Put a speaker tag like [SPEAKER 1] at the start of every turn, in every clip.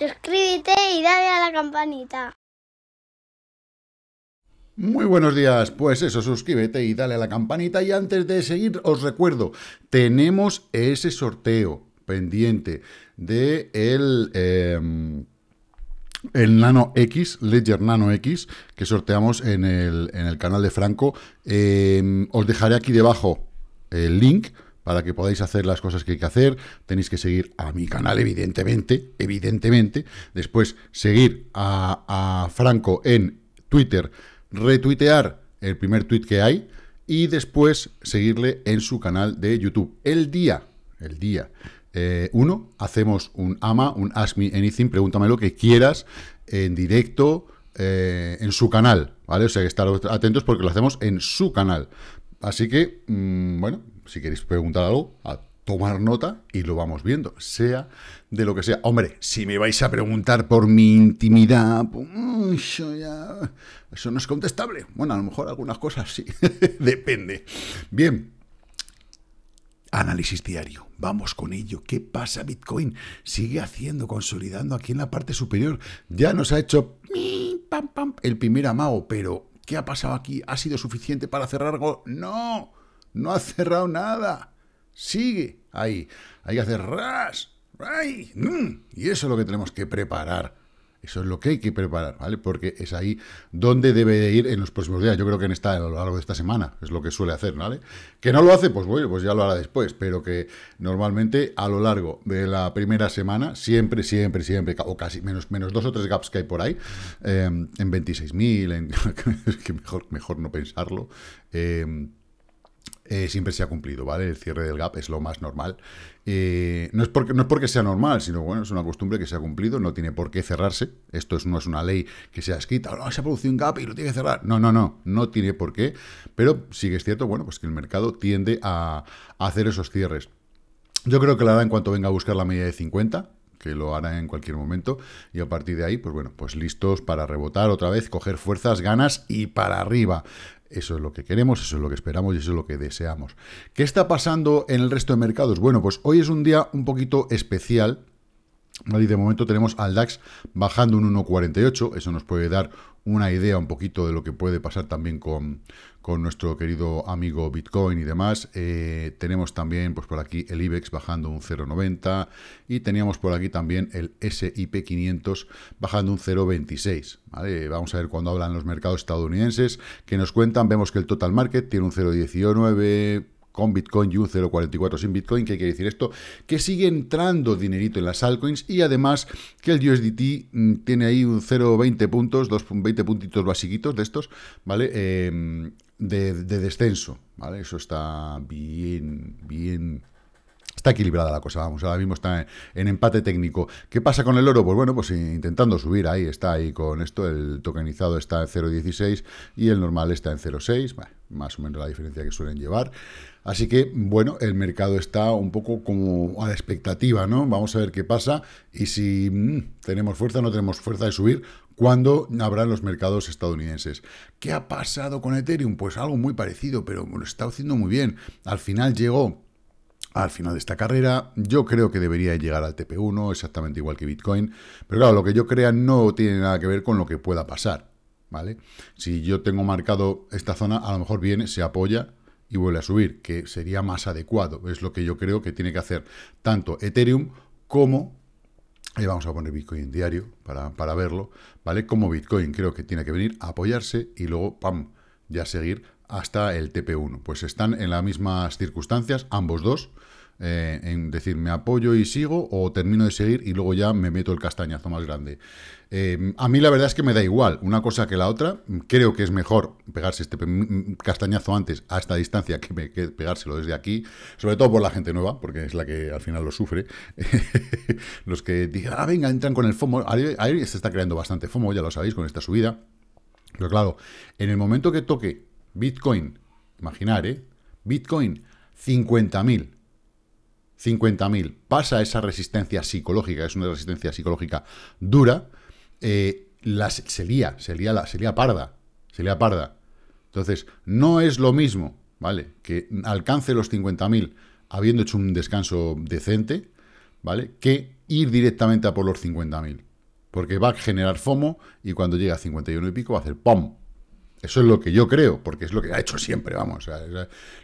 [SPEAKER 1] Suscríbete y dale a la campanita. Muy buenos días, pues eso, suscríbete y dale a la campanita y antes de seguir os recuerdo, tenemos ese sorteo pendiente de el... Em, el Nano X, Ledger Nano X, que sorteamos en el, canal de Franco. Em, os dejaré aquí debajo el link para que podáis hacer las cosas que hay que hacer. Tenéis que seguir a mi canal, evidentemente, evidentemente. Después, seguir a, Franco en Twitter, retuitear el primer tweet que hay y después seguirle en su canal de YouTube. El día, el día eh, uno, hacemos un AMA, un Ask Me Anything, pregúntame lo que quieras en directo eh, en su canal, ¿vale? O sea, que estar atentos porque lo hacemos en su canal. Así que, mm, bueno, si queréis preguntar algo, a tomar nota y lo vamos viendo, sea de lo que sea. Hombre, si me vais a preguntar por mi intimidad, pues, mm, eso, ya, eso no es contestable. Bueno, a lo mejor algunas cosas sí, depende. Bien, análisis diario. Vamos con ello. ¿Qué pasa Bitcoin? Sigue haciendo, consolidando aquí en la parte superior. Ya nos ha hecho pam, pam, el primer amago, pero ¿qué ha pasado aquí? ¿Ha sido suficiente para cerrar algo? No. No ha cerrado nada. Sigue ahí. Hay que hacer ras. Mm. Y eso es lo que tenemos que preparar. Eso es lo que hay que preparar, ¿vale? Porque es ahí donde debe ir en los próximos días. Yo creo que en esta, a lo largo de esta semana es lo que suele hacer, ¿vale? Que no lo hace, pues bueno, pues ya lo hará después. Pero que normalmente a lo largo de la primera semana, siempre, siempre, siempre, o casi menos, menos dos o tres gaps que hay por ahí, em, en 26.000, es que mejor, mejor no pensarlo. Em, eh, siempre se ha cumplido, ¿vale? El cierre del gap es lo más normal. Eh, no, es porque, no es porque sea normal, sino bueno, es una costumbre que se ha cumplido, no tiene por qué cerrarse. Esto no es una ley que sea escrita, no, oh, se ha producido un gap y lo tiene que cerrar. No, no, no, no tiene por qué. Pero sí que es cierto, bueno, pues que el mercado tiende a, hacer esos cierres. Yo creo que la hará en cuanto venga a buscar la media de 50, que lo hará en cualquier momento, y a partir de ahí, pues bueno, pues listos para rebotar otra vez, coger fuerzas, ganas y para arriba. Eso es lo que queremos, eso es lo que esperamos y eso es lo que deseamos. ¿Qué está pasando en el resto de mercados? Bueno, pues hoy es un día un poquito especial. Y de momento tenemos al DAX bajando un 1,48. Eso nos puede dar una idea un poquito de lo que puede pasar también con, con nuestro querido amigo Bitcoin y demás. Eh, tenemos también pues, por aquí el IBEX bajando un 0,90 y teníamos por aquí también el SIP 500 bajando un 0,26. ¿vale? Vamos a ver cuando hablan los mercados estadounidenses que nos cuentan. Vemos que el total market tiene un 0,19 con Bitcoin y un 0.44 sin Bitcoin. ¿Qué quiere decir esto? Que sigue entrando dinerito en las altcoins y además que el USDT mm, tiene ahí un 0.20 puntos, 20 puntitos basiquitos de estos, ¿vale? Em, de, descenso, ¿vale? Eso está bien, bien Está equilibrada la cosa, vamos, ahora mismo está en, empate técnico. ¿Qué pasa con el oro? Pues bueno, pues intentando subir, ahí está, ahí con esto, el tokenizado está en 0.16 y el normal está en 0.6, más o menos la diferencia que suelen llevar. Así que, bueno, el mercado está un poco como a la expectativa, ¿no? Vamos a ver qué pasa y si mm, tenemos fuerza o no tenemos fuerza de subir, ¿cuándo habrá los mercados estadounidenses? ¿Qué ha pasado con Ethereum? Pues algo muy parecido, pero lo está haciendo muy bien. Al final llegó al final de esta carrera. Yo creo que debería llegar al TP1, exactamente igual que Bitcoin. Pero claro, lo que yo crea no tiene nada que ver con lo que pueda pasar. ¿Vale? Si yo tengo marcado esta zona, a lo mejor viene, se apoya, y vuelve a subir, que sería más adecuado. Es lo que yo creo que tiene que hacer tanto Ethereum como... Ahí eh, vamos a poner Bitcoin diario para, para verlo, ¿vale? Como Bitcoin creo que tiene que venir a apoyarse y luego, ¡pam!, ya seguir hasta el TP1. Pues están en las mismas circunstancias, ambos dos, eh, en decir, me apoyo y sigo o termino de seguir y luego ya me meto el castañazo más grande. Eh, a mí la verdad es que me da igual una cosa que la otra. Creo que es mejor pegarse este castañazo antes a esta distancia que, pegárselo desde aquí, sobre todo por la gente nueva, porque es la que al final lo sufre. Los que digan, ah, venga, entran con el FOMO. Ahí, se está creando bastante FOMO, ya lo sabéis, con esta subida. Pero claro, en el momento que toque Bitcoin, imaginar, ¿eh? Bitcoin, 50.000 50.000 pasa esa resistencia psicológica, es una resistencia psicológica dura, eh, las, se lía, se lía, la, parda, se lía parda. Entonces, no es lo mismo, ¿vale? Que alcance los 50.000 habiendo hecho un descanso decente, ¿vale? Que ir directamente a por los 50.000. Porque va a generar FOMO y cuando llega a 51 y pico va a hacer ¡pum! Eso es lo que yo creo, porque es lo que ha hecho siempre, vamos.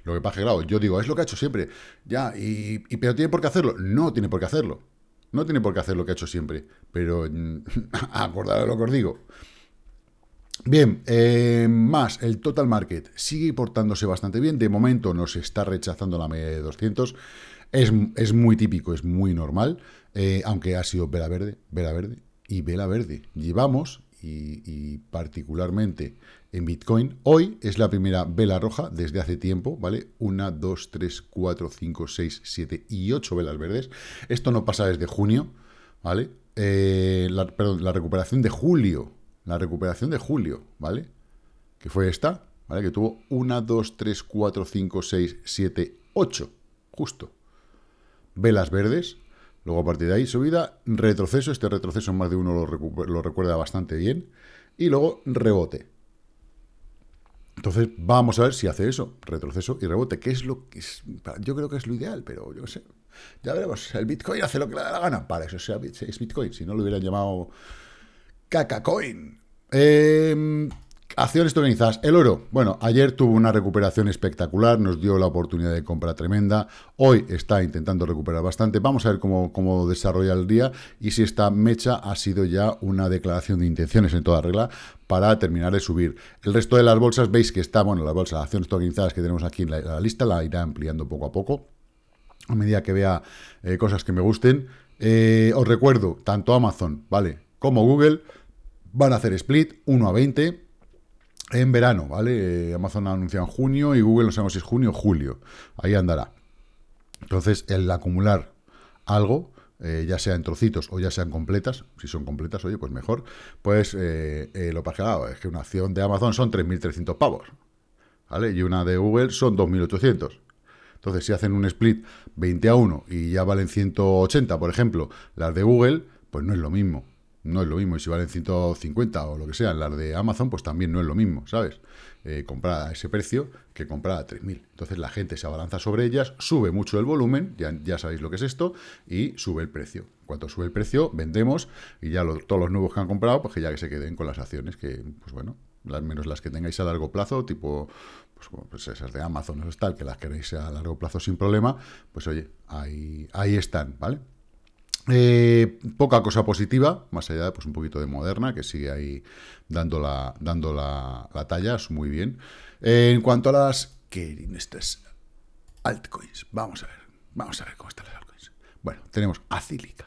[SPEAKER 1] lo que pasa claro, yo digo, es lo que ha hecho siempre. Ya, y, pero tiene por qué hacerlo. No tiene por qué hacerlo. No tiene por qué hacer lo que ha hecho siempre. Pero mm, acordaros lo que os digo. Bien, eh, más, el total market sigue portándose bastante bien. De momento nos está rechazando la media de 200. Es, muy típico, es muy normal. Eh, aunque ha sido vela verde, vela verde y vela verde. Llevamos, y particularmente en Bitcoin. Hoy es la primera vela roja desde hace tiempo, ¿vale? 2, 3, 4, 5, 6, 7 7 y 8 velas verdes. Esto no pasa desde junio, ¿vale? Eh, la, perdón, la recuperación de julio. La recuperación de julio, ¿vale? Que fue esta, ¿vale? Que tuvo 1, 2, 3, 4, 5, 6, 7, 8. Justo. Velas verdes. Luego a partir de ahí subida, retroceso. Este retroceso más de uno lo recuerda bastante bien. Y luego rebote. Entonces, vamos a ver si hace eso, retroceso y rebote, que es lo que es, yo creo que es lo ideal, pero yo qué sé. Ya veremos, el Bitcoin hace lo que le da la gana. Para eso es Bitcoin, si no lo hubieran llamado cacacoin. Eh, em, Acciones tokenizadas El oro. Bueno, ayer tuvo una recuperación espectacular, nos dio la oportunidad de compra tremenda. Hoy está intentando recuperar bastante. Vamos a ver cómo, cómo desarrolla el día y si esta mecha ha sido ya una declaración de intenciones en toda regla para terminar de subir. El resto de las bolsas veis que está, bueno, las bolsas de acciones tokenizadas que tenemos aquí en la, lista la irá ampliando poco a poco a medida que vea eh, cosas que me gusten. Eh, os recuerdo, tanto Amazon, ¿vale? Como Google van a hacer split 1 a 20 en verano, ¿vale? Eh, Amazon anuncia en junio y Google no sabemos si es junio o julio. Ahí andará. Entonces, el acumular algo, eh, ya sea en trocitos o ya sean completas, si son completas, oye, pues mejor, pues eh, lo Es que una acción de Amazon son 3.300 pavos, ¿vale? Y una de Google son 2.800. Entonces, si hacen un split 20 a 1 y ya valen 180, por ejemplo, las de Google, pues no es lo mismo no es lo mismo. Y si valen 150 o lo que sea, en las de Amazon, pues también no es lo mismo, ¿sabes? Eh, comprar comprada a ese precio que comprar a 3.000. Entonces la gente se abalanza sobre ellas, sube mucho el volumen, ya, ya sabéis lo que es esto, y sube el precio. Cuando sube el precio, vendemos y ya todos los nuevos que han comprado, pues que ya que se queden con las acciones, que pues bueno, las menos las que tengáis a largo plazo, tipo pues, pues esas de Amazon, o tal, que las queréis a largo plazo sin problema, pues oye, ahí, ahí están, ¿vale? Eh, poca cosa positiva, más allá de pues, un poquito de Moderna, que sigue ahí dando la, dando la, talla, es muy bien. Eh, en cuanto a las estas altcoins, vamos a ver, vamos a ver cómo están las altcoins. Bueno, tenemos a Cílica.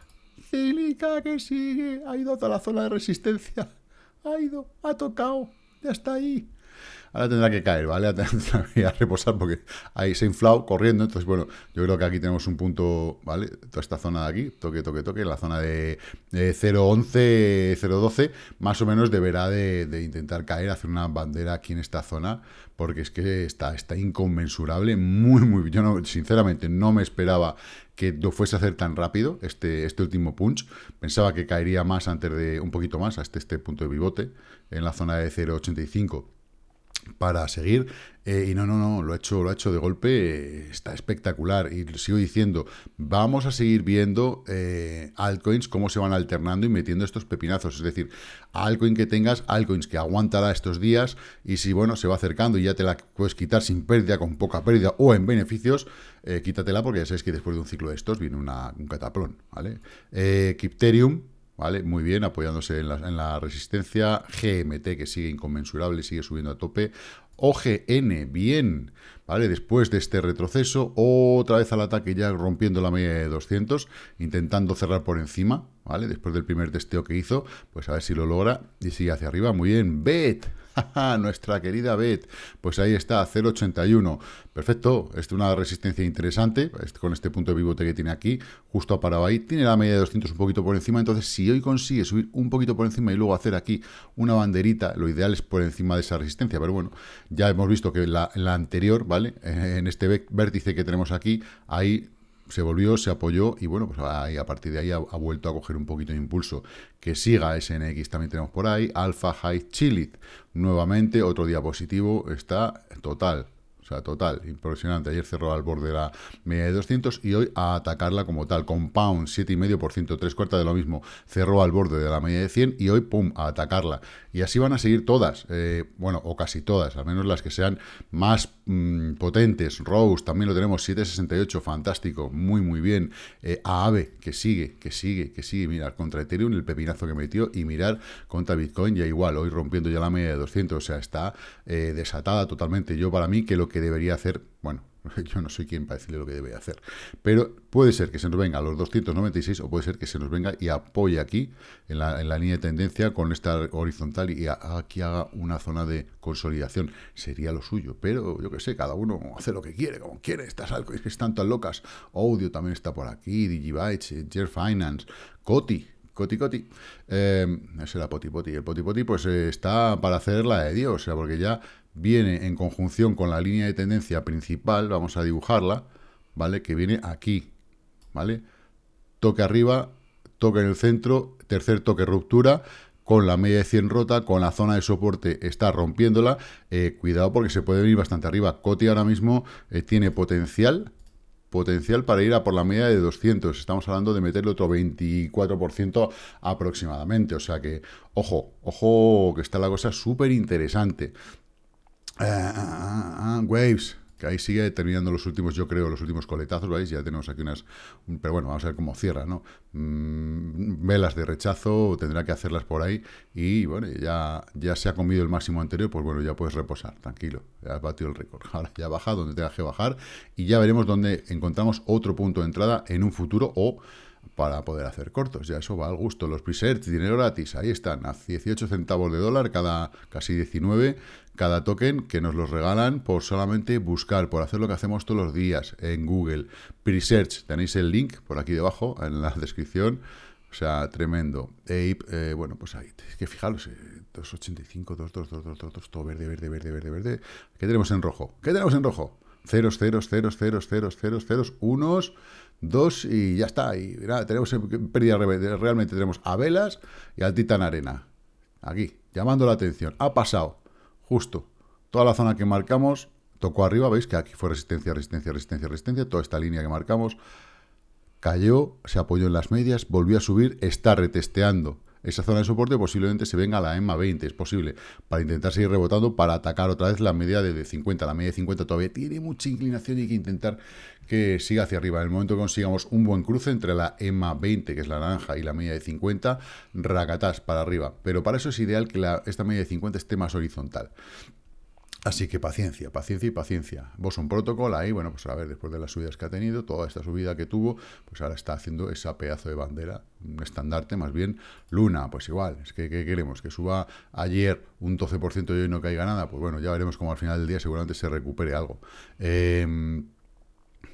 [SPEAKER 1] Cílica que sigue, ha ido toda la zona de resistencia, ha ido, ha tocado, ya está ahí ahora tendrá que caer, ¿vale? a reposar porque ahí se ha inflado corriendo. Entonces, bueno, yo creo que aquí tenemos un punto, ¿vale? Toda esta zona de aquí, toque, toque, toque, la zona de, 0.11, 0.12, más o menos deberá de, intentar caer, hacer una bandera aquí en esta zona, porque es que está, está inconmensurable, muy, muy... Yo sinceramente no me esperaba que lo fuese a hacer tan rápido este, este último punch. Pensaba que caería más antes de un poquito más, hasta este punto de pivote, en la zona de 0.85 para seguir. Eh, y no, no, no, lo ha hecho, lo ha hecho de golpe, eh, está espectacular. Y sigo diciendo, vamos a seguir viendo eh, altcoins, cómo se van alternando y metiendo estos pepinazos. Es decir, altcoin que tengas, altcoins que aguantará estos días, y si bueno, se va acercando y ya te la puedes quitar sin pérdida, con poca pérdida o en beneficios, quítatela, porque ya sabes que después de un ciclo de estos viene un cataplón, ¿vale? Kipterium ¿vale? Muy bien, apoyándose en la, resistencia. GMT, que sigue inconmensurable, sigue subiendo a tope. OGN, bien, ¿vale? Después de este retroceso, otra vez al ataque ya rompiendo la media de 200, intentando cerrar por encima, ¿vale? Después del primer testeo que hizo, pues a ver si lo logra y sigue hacia arriba, muy bien, BET, Nuestra querida Bet. Pues ahí está, 0.81. Perfecto, es una resistencia interesante con este punto de pivote que tiene aquí. Justo ha parado ahí. Tiene la media de 200 un poquito por encima. Entonces, si hoy consigue subir un poquito por encima y luego hacer aquí una banderita, lo ideal es por encima de esa resistencia. Pero bueno, ya hemos visto que la, la anterior, ¿vale? En este vértice que tenemos aquí, ahí se volvió, se apoyó y bueno, pues ahí, a partir de ahí ha, vuelto a coger un poquito de impulso. Que siga SNX también tenemos por ahí, Alpha High Chilith, nuevamente otro diapositivo, está total, o sea, total, impresionante. Ayer cerró al borde de la media de 200 y hoy a atacarla como tal. Compound, 7,5%, tres cuartas de lo mismo. Cerró al borde de la media de 100 y hoy, pum, a atacarla. Y así van a seguir todas, eh, bueno, o casi todas, al menos las que sean más mm, potentes. Rose, también lo tenemos, 7,68, fantástico, muy, muy bien. Eh, AAVE, que sigue, que sigue, que sigue. Mirar contra Ethereum, el pepinazo que metió y mirar contra Bitcoin, ya igual, hoy rompiendo ya la media de 200, o sea, está eh, desatada totalmente. Yo para mí que lo que debería hacer, bueno, yo no soy quien para decirle lo que debe hacer, pero puede ser que se nos venga a los 296 o puede ser que se nos venga y apoye aquí en la, en la línea de tendencia con esta horizontal y aquí haga una zona de consolidación. Sería lo suyo, pero yo que sé, cada uno hace lo que quiere, como quiere, estas están tan locas. Audio también está por aquí, Digibyte, Jer eh, Finance, Coti, Coti Coti. Eh, ese Poti Poti. El Poti Poti pues eh, está para hacer la de Dios, o sea, porque ya viene en conjunción con la línea de tendencia principal, vamos a dibujarla, ¿vale? Que viene aquí, ¿vale? Toque arriba, toque en el centro, tercer toque ruptura, con la media de 100 rota, con la zona de soporte está rompiéndola, eh, cuidado porque se puede venir bastante arriba. Coti ahora mismo eh, tiene potencial, potencial para ir a por la media de 200. Estamos hablando de meterle otro 24% aproximadamente. O sea que, ojo, ojo, que está la cosa súper interesante. Ah, ah, ah, ah, Waves, que ahí sigue terminando los últimos, yo creo, los últimos coletazos, ¿veis? Ya tenemos aquí unas... Pero bueno, vamos a ver cómo cierra, ¿no? Mm, velas de rechazo, tendrá que hacerlas por ahí. Y bueno, ya, ya se ha comido el máximo anterior, pues bueno, ya puedes reposar, tranquilo. Ya has batido el récord. Ahora ya baja donde tengas que bajar. Y ya veremos dónde encontramos otro punto de entrada en un futuro o para poder hacer cortos. Ya eso va al gusto. Los presets, dinero gratis, ahí están, a 18 centavos de dólar, cada casi 19 cada token que nos los regalan por solamente buscar, por hacer lo que hacemos todos los días en Google. Presearch, tenéis el link por aquí debajo en la descripción. O sea, tremendo. Ape, eh, bueno, pues ahí, que fijaros, 285, eh, todo verde, verde, verde, verde, verde. ¿Qué tenemos en rojo? ¿Qué tenemos en rojo? Ceros, ceros, ceros, ceros, ceros, ceros, ceros, unos, dos y ya está. Y tenemos pérdida, realmente tenemos a Velas y al titán Arena. Aquí, llamando la atención. Ha pasado justo. Toda la zona que marcamos, tocó arriba, veis que aquí fue resistencia, resistencia, resistencia, resistencia, toda esta línea que marcamos, cayó, se apoyó en las medias, volvió a subir, está retesteando esa zona de soporte posiblemente se venga a la EMA 20, es posible, para intentar seguir rebotando, para atacar otra vez la media de 50. La media de 50 todavía tiene mucha inclinación y hay que intentar que siga hacia arriba. En el momento que consigamos un buen cruce entre la EMA 20, que es la naranja, y la media de 50, racatás para arriba. Pero para eso es ideal que esta media de 50 esté más horizontal. Así que paciencia, paciencia y paciencia. Vos un protocolo ahí, bueno, pues a ver, después de las subidas que ha tenido, toda esta subida que tuvo, pues ahora está haciendo esa pedazo de bandera, un estandarte más bien. Luna, pues igual, es que ¿qué queremos? ¿Que suba ayer un 12% y hoy no caiga nada? Pues bueno, ya veremos cómo al final del día seguramente se recupere algo. Em,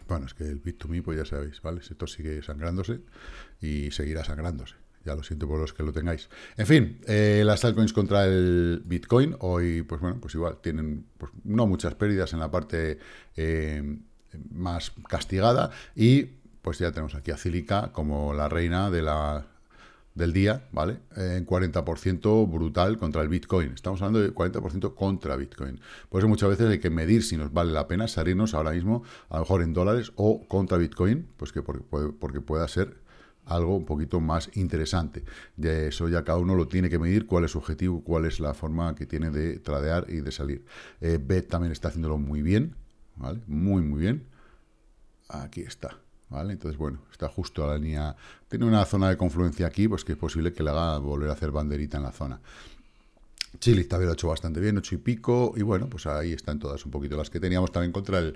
[SPEAKER 1] bueno, es que el Bit2Me, pues ya sabéis, ¿vale? Esto sigue sangrándose y seguirá sangrándose. Ya lo siento por los que lo tengáis. En fin, eh, las altcoins contra el Bitcoin. Hoy, pues bueno, pues igual tienen pues, no muchas pérdidas en la parte eh, más castigada. Y pues ya tenemos aquí a como la reina de la del día, ¿vale? En 40% brutal contra el Bitcoin. Estamos hablando de 40% contra Bitcoin. Por eso muchas veces hay que medir si nos vale la pena salirnos ahora mismo, a lo mejor en dólares o contra Bitcoin, pues que porque, porque pueda ser algo un poquito más interesante. De eso ya cada uno lo tiene que medir, cuál es su objetivo, cuál es la forma que tiene de tradear y de salir. Eh, Bet también está haciéndolo muy bien, ¿vale? Muy, muy bien. Aquí está, ¿vale? Entonces, bueno, está justo a la línea... Tiene una zona de confluencia aquí, pues que es posible que le haga volver a hacer banderita en la zona. Chile también lo ha hecho bastante bien, ocho y pico, y bueno, pues ahí están todas un poquito las que teníamos también contra el,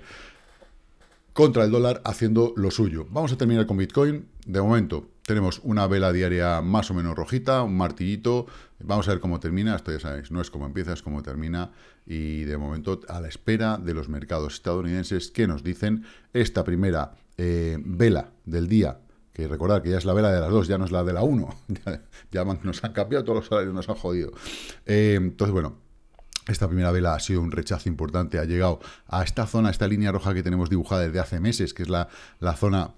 [SPEAKER 1] contra el dólar haciendo lo suyo. Vamos a terminar con Bitcoin. De momento tenemos una vela diaria más o menos rojita, un martillito. Vamos a ver cómo termina. Esto ya sabéis, no es como empieza, es como termina. Y de momento a la espera de los mercados estadounidenses que nos dicen esta primera eh, vela del día. Que recordar que ya es la vela de las dos, ya no es la de la uno. ya, nos han cambiado todos los salarios, nos han jodido. Eh, entonces, bueno, esta primera vela ha sido un rechazo importante, ha llegado a esta zona, a esta línea roja que tenemos dibujada desde hace meses, que es la, zona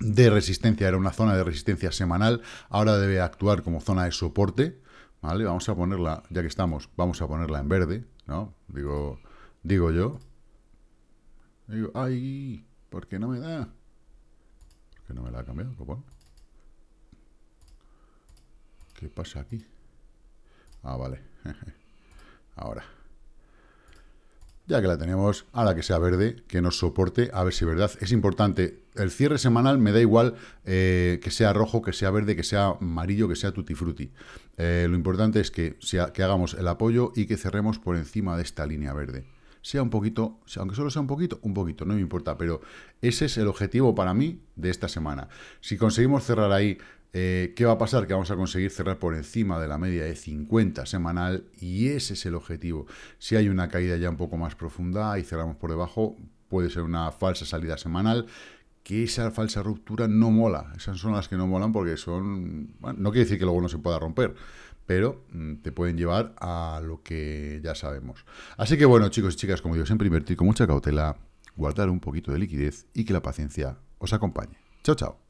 [SPEAKER 1] de resistencia, era una zona de resistencia semanal, ahora debe actuar como zona de soporte, ¿vale? Vamos a ponerla, ya que estamos, vamos a ponerla en verde, ¿no? Digo, digo yo. Digo, ¡ay! ¿Por qué no me da? ¿Por qué no me la ha cambiado, copón? ¿Qué pasa aquí? Ah, vale. ahora. Ya que la tenemos, la que sea verde, que nos soporte, a ver si verdad es importante. El cierre semanal me da igual eh, que sea rojo, que sea verde, que sea amarillo, que sea tutti eh, lo importante es que, sea, que hagamos el apoyo y que cerremos por encima de esta línea verde sea un poquito, aunque solo sea un poquito, un poquito, no me importa, pero ese es el objetivo para mí de esta semana. Si conseguimos cerrar ahí eh, ¿Qué va a pasar? Que vamos a conseguir cerrar por encima de la media de 50 semanal y ese es el objetivo. Si hay una caída ya un poco más profunda y cerramos por debajo, puede ser una falsa salida semanal, que esa falsa ruptura no mola. Esas son las que no molan porque son... Bueno, no quiere decir que luego no se pueda romper, pero mm, te pueden llevar a lo que ya sabemos. Así que bueno, chicos y chicas, como digo, siempre invertir con mucha cautela, guardar un poquito de liquidez y que la paciencia os acompañe. Chao, chao.